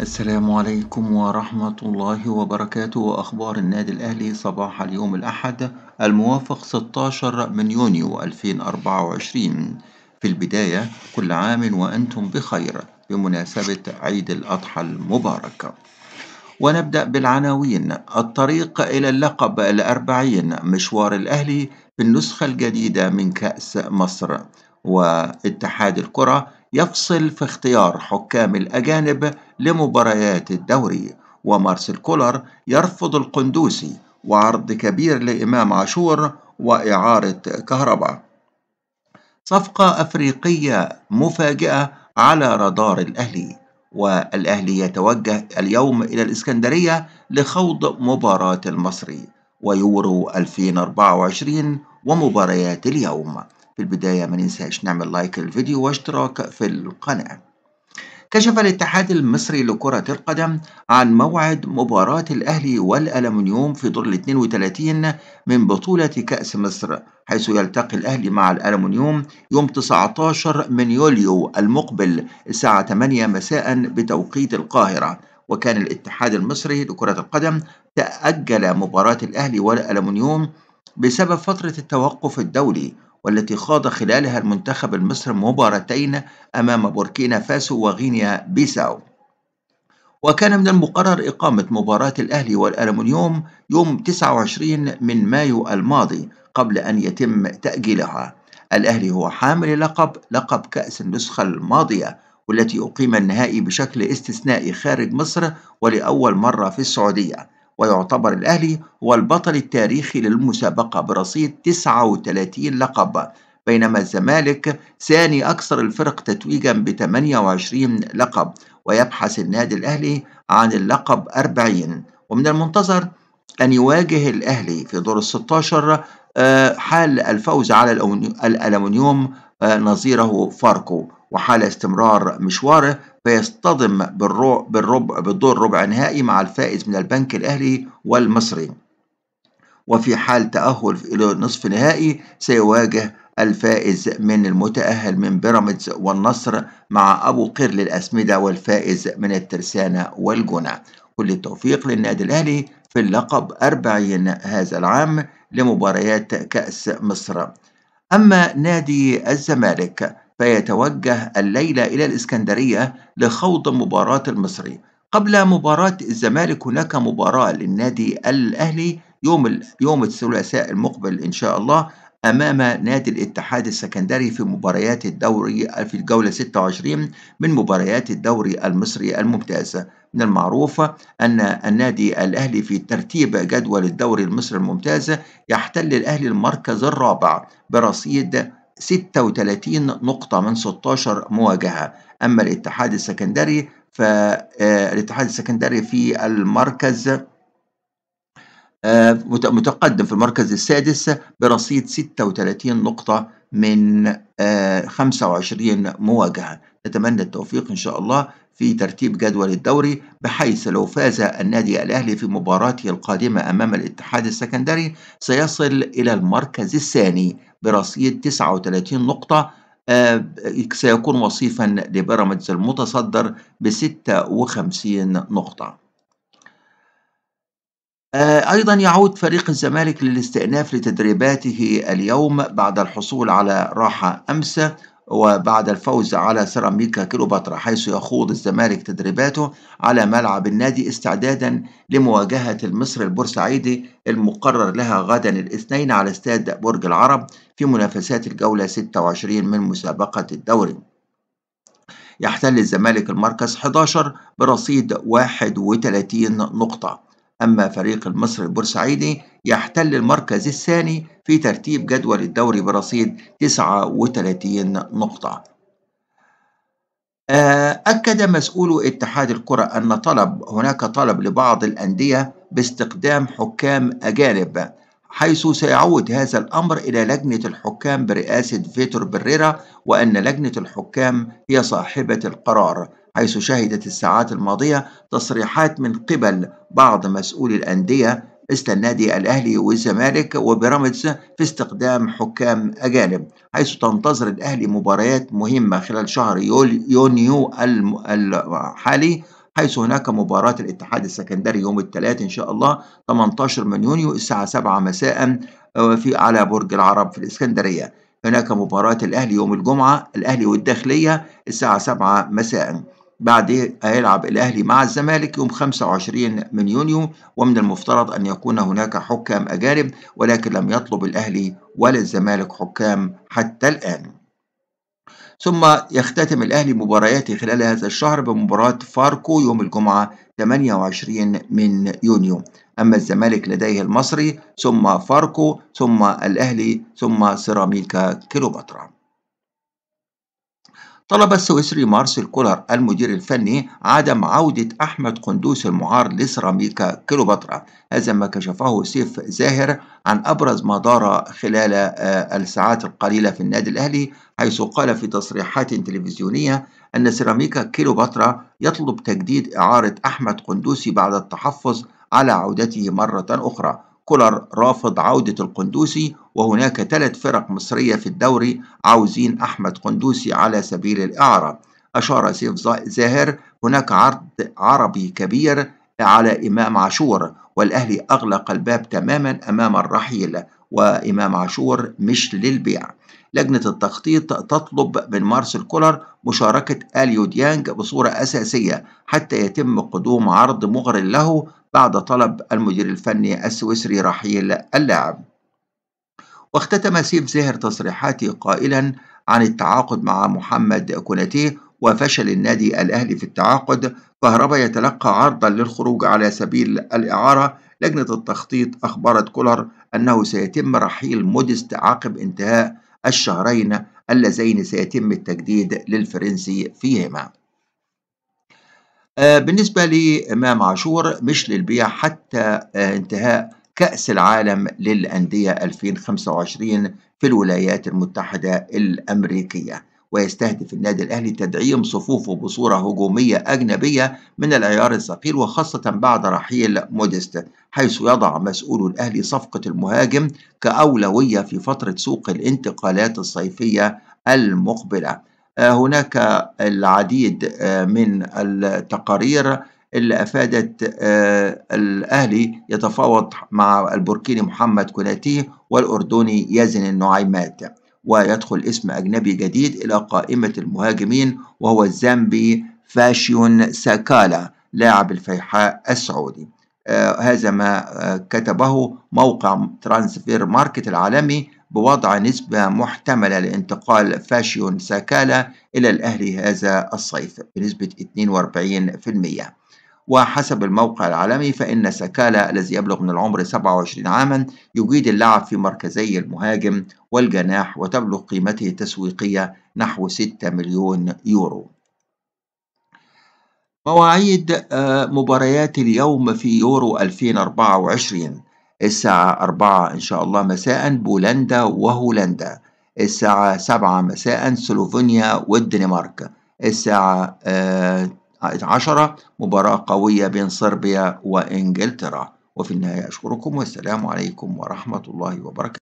السلام عليكم ورحمة الله وبركاته وأخبار النادي الأهلي صباح اليوم الأحد الموافق 16 من يونيو 2024 في البداية كل عام وأنتم بخير بمناسبة عيد الأضحى المبارك ونبدأ بالعناوين الطريق إلى اللقب الأربعين مشوار الأهلي في النسخة الجديدة من كأس مصر واتحاد الكرة يفصل في اختيار حكام الأجانب لمباريات الدوري ومارسيل كولر يرفض القندوسي وعرض كبير لإمام عاشور وإعارة كهرباء صفقة أفريقية مفاجئة على رادار الأهلي والأهلي يتوجه اليوم إلى الإسكندرية لخوض مباراة المصري ويورو 2024 ومباريات اليوم في البداية ما ننساش نعمل لايك للفيديو واشتراك في القناة كشف الاتحاد المصري لكرة القدم عن موعد مباراة الأهلي والألمنيوم في دور ال 32 من بطولة كأس مصر حيث يلتقي الأهلي مع الألمنيوم يوم 19 من يوليو المقبل الساعة 8 مساء بتوقيت القاهرة وكان الاتحاد المصري لكرة القدم تأجل مباراة الأهلي والألمنيوم بسبب فترة التوقف الدولي والتي خاض خلالها المنتخب المصري مباراتين أمام بوركينا فاسو وغينيا بيساو وكان من المقرر إقامة مباراة الأهلي والألمنيوم يوم 29 من مايو الماضي قبل أن يتم تأجيلها الأهلي هو حامل لقب لقب كأس النسخة الماضية والتي أقيم النهائي بشكل استثنائي خارج مصر ولأول مرة في السعودية ويعتبر الأهلي هو البطل التاريخي للمسابقة برصيد 39 لقب بينما الزمالك ثاني أكثر الفرق تتويجا ب 28 لقب ويبحث النادي الأهلي عن اللقب 40 ومن المنتظر أن يواجه الأهلي في دور ال 16 آه، حال الفوز على الألمنيوم آه، نظيره فاركو وحال استمرار مشواره فيصطدم بالربع بالدور ربع نهائي مع الفائز من البنك الأهلي والمصري وفي حال تأهل إلى نصف نهائي سيواجه الفائز من المتأهل من بيراميدز والنصر مع أبو قير للأسمدة والفائز من الترسانة والجونة كل التوفيق للنادي الأهلي في اللقب أربعين هذا العام لمباريات كأس مصر أما نادي الزمالك فيتوجه الليلة إلى الإسكندرية لخوض مباراة المصري قبل مباراة الزمالك هناك مباراة للنادي الأهلي يوم يوم الثلاثاء المقبل إن شاء الله أمام نادي الاتحاد السكندري في مباريات الدوري في الجولة 26 من مباريات الدوري المصري الممتاز من المعروف أن النادي الأهلي في ترتيب جدول الدوري المصري الممتاز يحتل الأهلي المركز الرابع برصيد 36 نقطة من 16 مواجهة أما الاتحاد السكندري فالاتحاد آه، السكندري في المركز آه، متقدم في المركز السادس برصيد 36 نقطة من 25 آه، مواجهة نتمنى التوفيق إن شاء الله في ترتيب جدول الدوري بحيث لو فاز النادي الأهلي في مباراته القادمة أمام الاتحاد السكندري سيصل إلى المركز الثاني برصيد 39 نقطة آه، سيكون وصيفا لبيراميدز المتصدر ب 56 نقطة آه، أيضا يعود فريق الزمالك للاستئناف لتدريباته اليوم بعد الحصول على راحة أمس وبعد الفوز على سيراميكا كيلوباترا حيث يخوض الزمالك تدريباته على ملعب النادي استعدادا لمواجهة المصري البورسعيدي المقرر لها غدا الاثنين على استاد برج العرب في منافسات الجولة 26 من مسابقة الدوري يحتل الزمالك المركز 11 برصيد 31 نقطة أما فريق المصري البورسعيدي يحتل المركز الثاني في ترتيب جدول الدوري برصيد 39 نقطة آه، أكد مسؤول اتحاد الكرة أن طلب هناك طلب لبعض الأندية باستقدام حكام أجانب حيث سيعود هذا الأمر إلى لجنة الحكام برئاسة فيتور بريرا وأن لجنة الحكام هي صاحبة القرار حيث شهدت الساعات الماضية تصريحات من قبل بعض مسؤولي الأندية مثل النادي الأهلي والزمالك وبيراميدز في استخدام حكام أجانب حيث تنتظر الأهلي مباريات مهمة خلال شهر يونيو الحالي حيث هناك مباراة الاتحاد السكندري يوم الثلاثاء إن شاء الله 18 من يونيو الساعة 7 مساء آه، في على برج العرب في الإسكندرية هناك مباراة الأهلي يوم الجمعة الأهلي والداخلية الساعة 7 مساء بعد هيلعب الأهلي مع الزمالك يوم 25 من يونيو ومن المفترض أن يكون هناك حكام أجانب ولكن لم يطلب الأهلي ولا الزمالك حكام حتى الآن ثم يختتم الأهلي مبارياته خلال هذا الشهر بمباراة فاركو يوم الجمعة 28 من يونيو أما الزمالك لديه المصري ثم فاركو ثم الأهلي ثم سيراميكا كيلوباترا طلب السويسري مارسيل كولر المدير الفني عدم عودة أحمد قندوس المعار لسيراميكا كيلوباترا هذا ما كشفه سيف زاهر عن أبرز ما دار خلال آه، الساعات القليلة في النادي الأهلي حيث قال في تصريحات تلفزيونية أن سيراميكا كيلوباترا يطلب تجديد إعارة أحمد قندوسي بعد التحفظ على عودته مرة أخرى كولر رافض عودة القندوسي وهناك ثلاث فرق مصرية في الدوري عاوزين أحمد قندوسي على سبيل الإعارة أشار سيف زاهر هناك عرض عربي كبير على إمام عاشور والأهلي أغلق الباب تماما أمام الرحيل وإمام عاشور مش للبيع لجنة التخطيط تطلب من مارسيل كولر مشاركة اليو ديانج بصورة أساسية حتى يتم قدوم عرض مغر له بعد طلب المدير الفني السويسري رحيل اللاعب واختتم سيف زاهر تصريحاته قائلا عن التعاقد مع محمد كوناتي وفشل النادي الأهلي في التعاقد كهربا يتلقى عرضا للخروج على سبيل الإعارة لجنة التخطيط أخبرت كولر أنه سيتم رحيل موديست عقب انتهاء الشهرين اللذين سيتم التجديد للفرنسي فيهما آه، بالنسبة لإمام عاشور مش للبيع حتى آه، انتهاء كأس العالم للأندية 2025 في الولايات المتحدة الأمريكية ويستهدف النادي الأهلي تدعيم صفوفه بصورة هجومية أجنبية من العيار الثقيل وخاصة بعد رحيل موديست حيث يضع مسؤول الأهلي صفقة المهاجم كأولوية في فترة سوق الانتقالات الصيفية المقبلة آه، هناك العديد آه، من التقارير اللي افادت آه، الاهلي يتفاوض مع البوركيني محمد كوناتي والاردني يزن النعيمات ويدخل اسم أجنبي جديد إلى قائمة المهاجمين وهو الزامبي فاشيون ساكالا لاعب الفيحاء السعودي آه هذا ما آه كتبه موقع ترانسفير ماركت العالمي بوضع نسبة محتملة لانتقال فاشيون ساكالا إلى الأهلي هذا الصيف بنسبة 42% وحسب الموقع العالمي فإن سكالا الذي يبلغ من العمر 27 عاما يجيد اللعب في مركزي المهاجم والجناح وتبلغ قيمته التسويقية نحو 6 مليون يورو مواعيد آه، مباريات اليوم في يورو 2024 الساعة 4 إن شاء الله مساء بولندا وهولندا الساعة 7 مساء سلوفينيا والدنمارك الساعة آه، عشرة مباراة قوية بين صربيا وإنجلترا وفي النهاية أشكركم والسلام عليكم ورحمة الله وبركاته